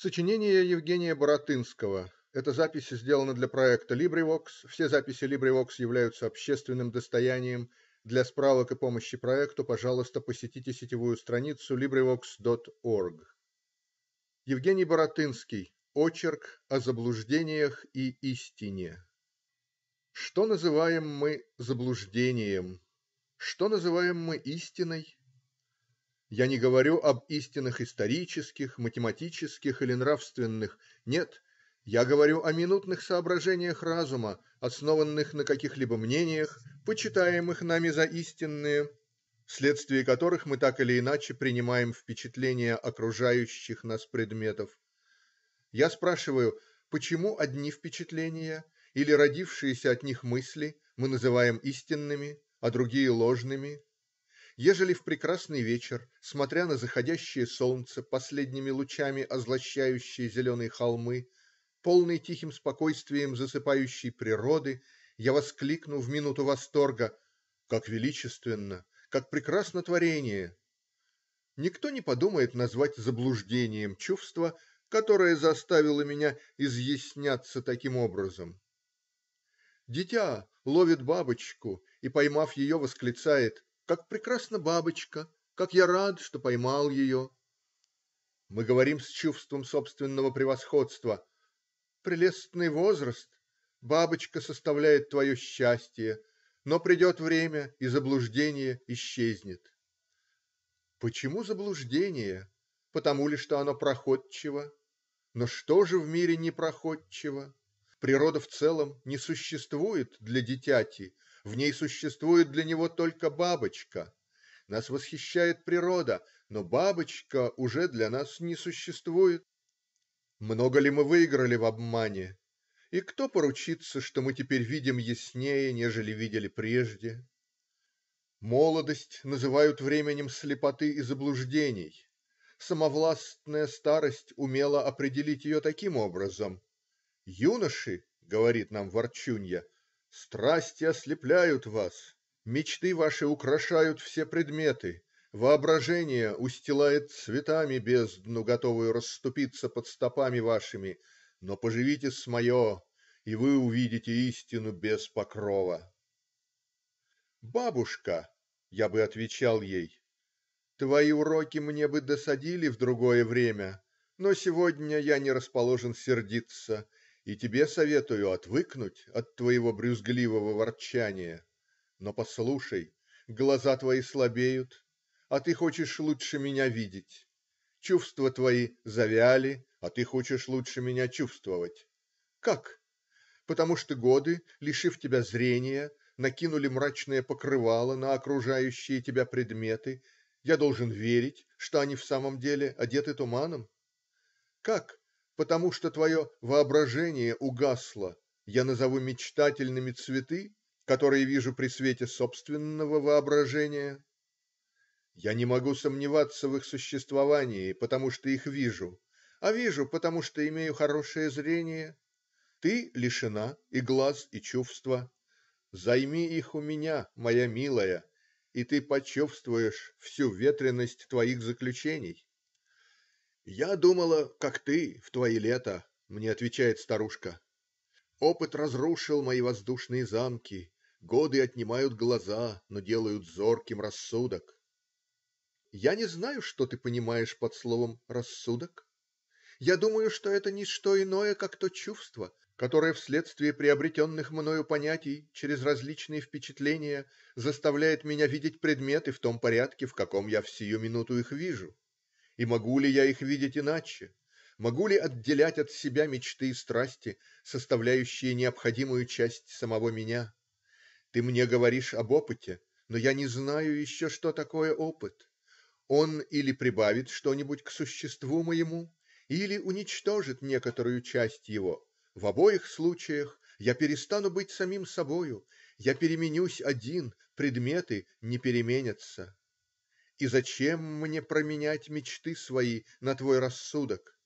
Сочинение Евгения Баратынского Эта запись сделана для проекта LibriVox. Все записи LibriVox являются общественным достоянием. Для справок и помощи проекту, пожалуйста, посетите сетевую страницу LibriVox.org. Евгений Баратынский. Очерк о заблуждениях и истине. Что называем мы заблуждением? Что называем мы истиной? Я не говорю об истинах исторических, математических или нравственных нет, я говорю о минутных соображениях разума, основанных на каких-либо мнениях, почитаемых нами за истинные, вследствие которых мы так или иначе принимаем впечатления окружающих нас предметов. Я спрашиваю: почему одни впечатления или родившиеся от них мысли мы называем истинными, а другие ложными? Ежели в прекрасный вечер, смотря на заходящее солнце, последними лучами озлощающее зеленые холмы, полный тихим спокойствием засыпающей природы, я воскликну в минуту восторга: "Как величественно, как прекрасно творение!" никто не подумает назвать заблуждением чувство, которое заставило меня изъясняться таким образом. Дитя ловит бабочку и, поймав ее, восклицает как прекрасна бабочка, как я рад, что поймал ее!" Мы говорим с чувством собственного превосходства: "Прелестный возраст! Бабочка составляет твое счастье. Но придет время, и заблуждение исчезнет". Почему заблуждение? Потому ли, что оно проходчиво? Но что же в мире непроходчиво? Природа в целом не существует для дитяти в ней существует для него только бабочка. Нас восхищает природа, но бабочка уже для нас не существует. Много ли мы выиграли в обмане? И кто поручится, что мы теперь видим яснее, нежели видели прежде? Молодость называют временем слепоты и заблуждений. Самовластная старость умела определить ее таким образом. "Юноши,- говорит нам Ворчунья. Страсти ослепляют вас, мечты ваши украшают все предметы, воображение устилает цветами бездну, готовую расступиться под стопами вашими, но поживите с мое, и вы увидите истину без покрова. "Бабушка,- я бы отвечал ей,- твои уроки мне бы досадили в другое время, но сегодня я не расположен сердиться. И тебе советую отвыкнуть от твоего брюзгливого ворчания. Но послушай. Глаза твои слабеют. А ты хочешь лучше меня видеть. Чувства твои завяли. А ты хочешь лучше меня чувствовать. Как? Потому что годы, лишив тебя зрения, накинули мрачное покрывало на окружающие тебя предметы. Я должен верить, что они в самом деле одеты туманом? Как? потому что твое воображение угасло я назову мечтательными цветы, которые вижу при свете собственного воображения. Я не могу сомневаться в их существовании, потому что их вижу, а вижу, потому что имею хорошее зрение. Ты лишена и глаз и чувства. Займи их у меня, моя милая, и ты почувствуешь всю ветренность твоих заключений. "Я думала, как ты, в твои лета,- мне отвечает старушка,- опыт разрушил мои воздушные замки. Годы отнимают глаза, но делают зорким рассудок. Я не знаю, что ты понимаешь под словом "рассудок". Я думаю, что это не что иное, как то чувство, которое вследствие приобретенных мною понятий через различные впечатления заставляет меня видеть предметы в том порядке, в каком я в сию минуту их вижу. И могу ли я их видеть иначе, могу ли отделять от себя мечты и страсти, составляющие необходимую часть самого меня? Ты мне говоришь об опыте, но я не знаю еще, что такое опыт. Он или прибавит что-нибудь к существу моему, или уничтожит некоторую часть его. В обоих случаях я перестану быть самим собою, я переменюсь один, предметы не переменятся. И зачем мне променять мечты свои на твой рассудок?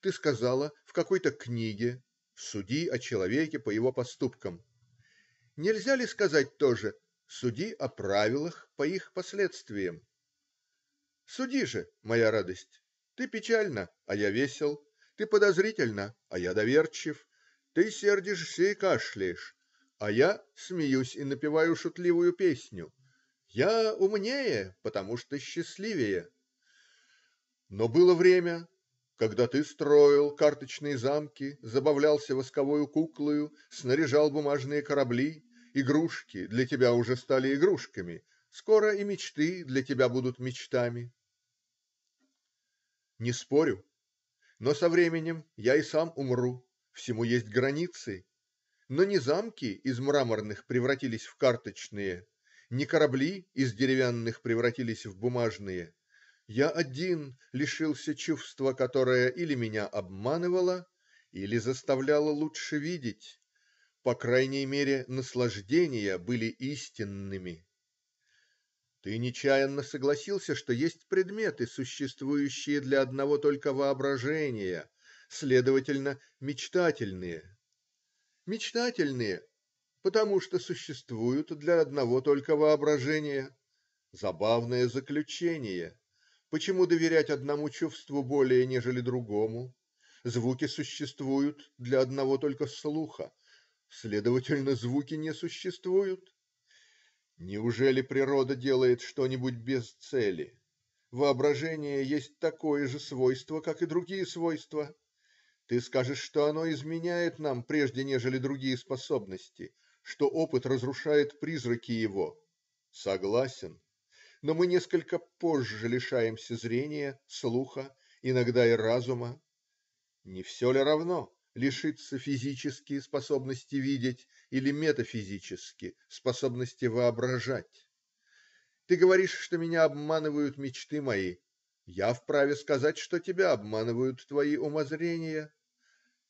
Ты сказала в какой-то книге: "Суди о человеке по его поступкам". Нельзя ли сказать тоже: "Суди о правилах по их последствиям"? Суди же, моя радость. Ты печальна, а я весел. Ты подозрительна, а я доверчив. Ты сердишься и кашляешь, а я смеюсь и напеваю шутливую песню. Я умнее, потому что счастливее. Но было время, когда ты строил карточные замки, забавлялся восковою куклою, снаряжал бумажные корабли. Игрушки для тебя уже стали игрушками. Скоро и мечты для тебя будут мечтами. Не спорю. Но со временем я и сам умру. Всему есть границы. Но не замки из мраморных превратились в карточные. Не корабли из деревянных превратились в бумажные. Я один лишился чувства, которое или меня обманывало, или заставляло лучше видеть. По крайней мере, наслаждения были истинными. Ты нечаянно согласился, что есть предметы, существующие для одного только воображения, следовательно, мечтательные. Мечтательные потому что существуют для одного только воображения. Забавное заключение! Почему доверять одному чувству более, нежели другому? Звуки существуют для одного только слуха. Следовательно, звуки не существуют. Неужели природа делает что-нибудь без цели? Воображение есть такое же свойство, как и другие свойства. Ты скажешь, что оно изменяет нам, прежде нежели другие способности что опыт разрушает призраки его согласен, но мы несколько позже лишаемся зрения, слуха, иногда и разума. Не все ли равно лишиться физически способности видеть или метафизически способности воображать? Ты говоришь, что меня обманывают мечты мои. Я вправе сказать, что тебя обманывают твои умозрения.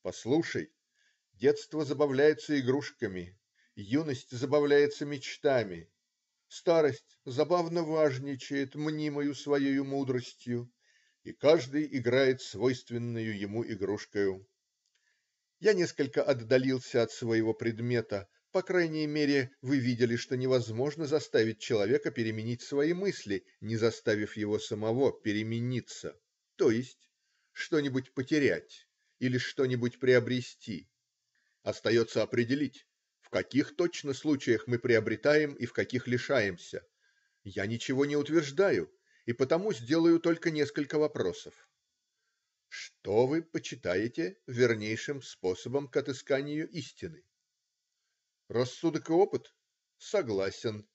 Послушай. Детство забавляется игрушками. Юность забавляется мечтами, старость забавно важничает мнимою своею мудростью, и каждый играет свойственную ему игрушкою. Я несколько отдалился от своего предмета. По крайней мере, вы видели, что невозможно заставить человека переменить свои мысли, не заставив его самого перемениться, то есть что-нибудь потерять или что-нибудь приобрести. Остается определить каких точно случаях мы приобретаем и в каких лишаемся, я ничего не утверждаю и потому сделаю только несколько вопросов: Что вы почитаете вернейшим способом к отысканию истины? Рассудок и опыт? Согласен.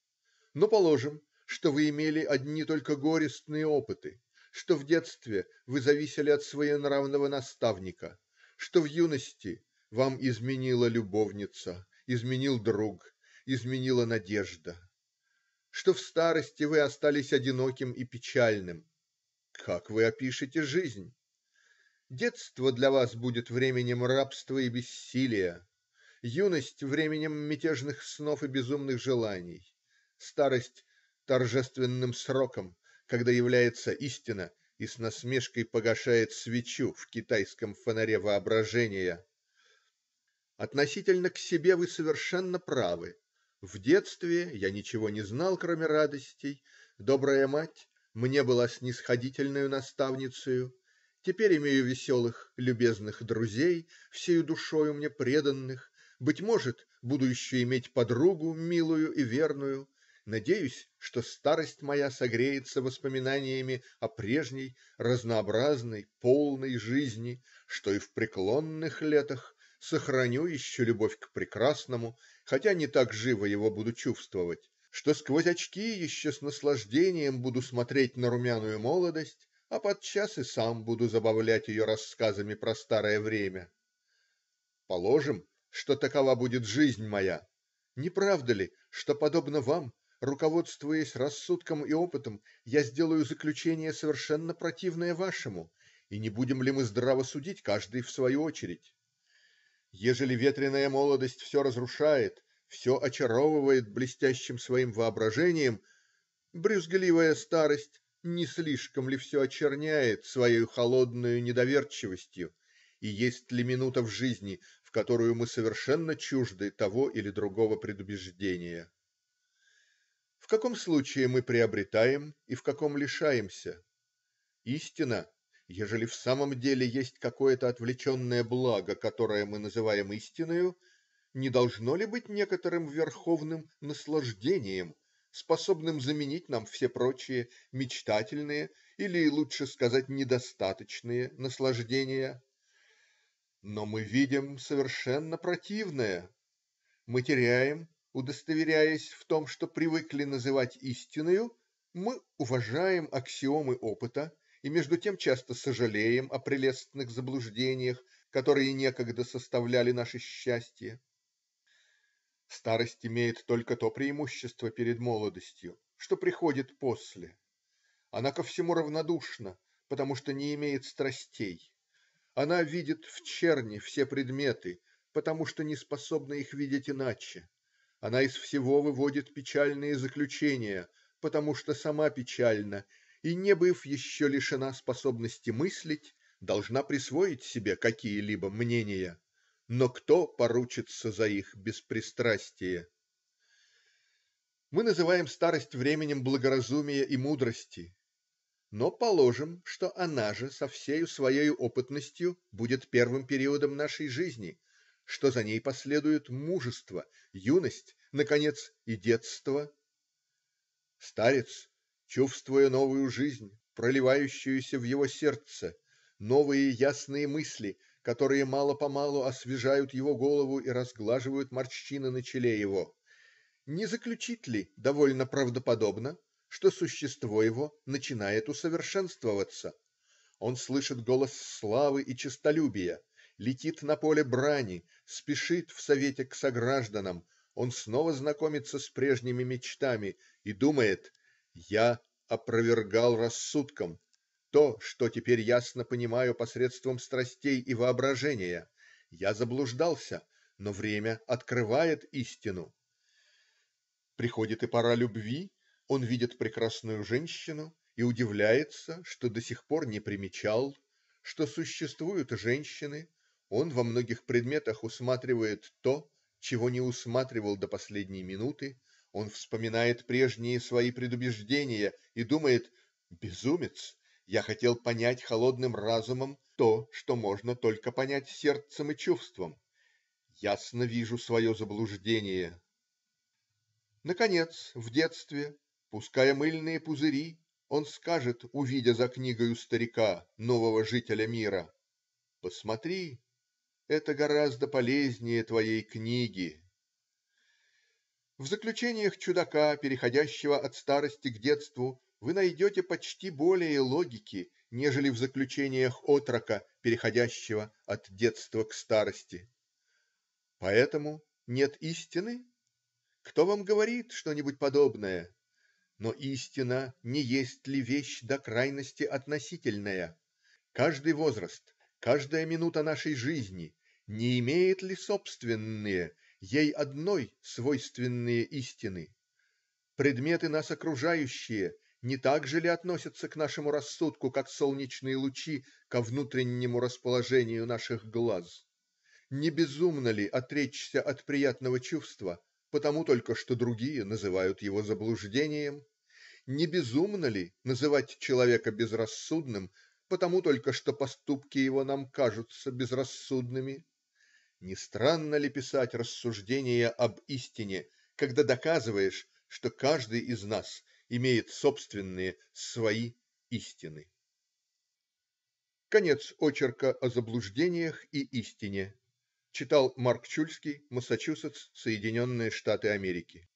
Но положим, что вы имели одни только горестные опыты, что в детстве вы зависели от своенравного наставника, что в юности вам изменила любовница изменил друг, изменила надежда, что в старости вы остались одиноким и печальным. Как вы опишете жизнь? Детство для вас будет временем рабства и бессилия, юность временем мятежных снов и безумных желаний, старость торжественным сроком, когда является истина и с насмешкой погашает свечу в китайском фонаре воображения. Относительно к себе вы совершенно правы: в детстве я ничего не знал, кроме радостей, добрая мать мне была снисходительною наставницей. теперь имею веселых, любезных друзей, всею душою мне преданных, быть может, буду еще иметь подругу милую и верную, надеюсь, что старость моя согреется воспоминаниями о прежней, разнообразной, полной жизни, что и в преклонных летах сохраню еще любовь к прекрасному, хотя не так живо его буду чувствовать, что сквозь очки еще с наслаждением буду смотреть на румяную молодость, а подчас и сам буду забавлять ее рассказами про старое время. Положим, что такова будет жизнь моя. Не правда ли, что, подобно вам, руководствуясь рассудком и опытом, я сделаю заключение, совершенно противное вашему, и не будем ли мы здраво судить каждый в свою очередь? Ежели ветреная молодость все разрушает, все очаровывает блестящим своим воображением, брюзгливая старость не слишком ли все очерняет своей холодной недоверчивостью, и есть ли минута в жизни, в которую мы совершенно чужды того или другого предубеждения? В каком случае мы приобретаем и в каком лишаемся? Истина Ежели в самом деле есть какое-то отвлеченное благо, которое мы называем истинною, не должно ли быть некоторым верховным наслаждением, способным заменить нам все прочие, мечтательные или, лучше сказать, недостаточные наслаждения? Но мы видим совершенно противное. Мы теряем, удостоверяясь в том, что привыкли называть истинною, мы уважаем аксиомы опыта и между тем часто сожалеем о прелестных заблуждениях, которые некогда составляли наше счастье. Старость имеет только то преимущество перед молодостью, что приходит после. Она ко всему равнодушна, потому что не имеет страстей. Она видит в черни все предметы, потому что не способна их видеть иначе. Она из всего выводит печальные заключения, потому что сама печальна и, не быв еще лишена способности мыслить, должна присвоить себе какие-либо мнения, но кто поручится за их беспристрастие? Мы называем старость временем благоразумия и мудрости. Но положим, что она же со всею своею опытностью будет первым периодом нашей жизни, что за ней последуют мужество, юность, наконец, и детство. Старец Чувствуя новую жизнь, проливающуюся в его сердце, новые ясные мысли, которые мало-помалу освежают его голову и разглаживают морщины на челе его, не заключить ли довольно правдоподобно, что существо его начинает усовершенствоваться? Он слышит голос славы и честолюбия, летит на поле брани, спешит в совете к согражданам, он снова знакомится с прежними мечтами и думает я опровергал рассудком то, что теперь ясно понимаю посредством страстей и воображения. Я заблуждался, но время открывает истину. Приходит и пора любви. Он видит прекрасную женщину и удивляется, что до сих пор не примечал, что существуют женщины. Он во многих предметах усматривает то, чего не усматривал до последней минуты он вспоминает прежние свои предубеждения и думает: "Безумец, я хотел понять холодным разумом то, что можно только понять сердцем и чувством. Ясно вижу свое заблуждение". Наконец, в детстве, пуская мыльные пузыри, он скажет, увидя за книгой у старика, нового жителя мира: "Посмотри, это гораздо полезнее твоей книги. В заключениях чудака, переходящего от старости к детству, вы найдете почти более логики, нежели в заключениях отрока, переходящего от детства к старости. Поэтому нет истины? Кто вам говорит что-нибудь подобное? Но истина не есть ли вещь до крайности относительная? Каждый возраст, каждая минута нашей жизни не имеет ли собственные Ей одной свойственные истины. Предметы, нас окружающие, не так же ли относятся к нашему рассудку, как солнечные лучи ко внутреннему расположению наших глаз? Не безумно ли отречься от приятного чувства потому только, что другие называют его заблуждением? Не безумно ли называть человека безрассудным потому только, что поступки его нам кажутся безрассудными? Не странно ли писать рассуждения об истине, когда доказываешь, что каждый из нас имеет собственные, свои истины? Конец очерка о заблуждениях и истине. Читал Марк Чульский. Массачусетс, Соединенные Штаты Америки.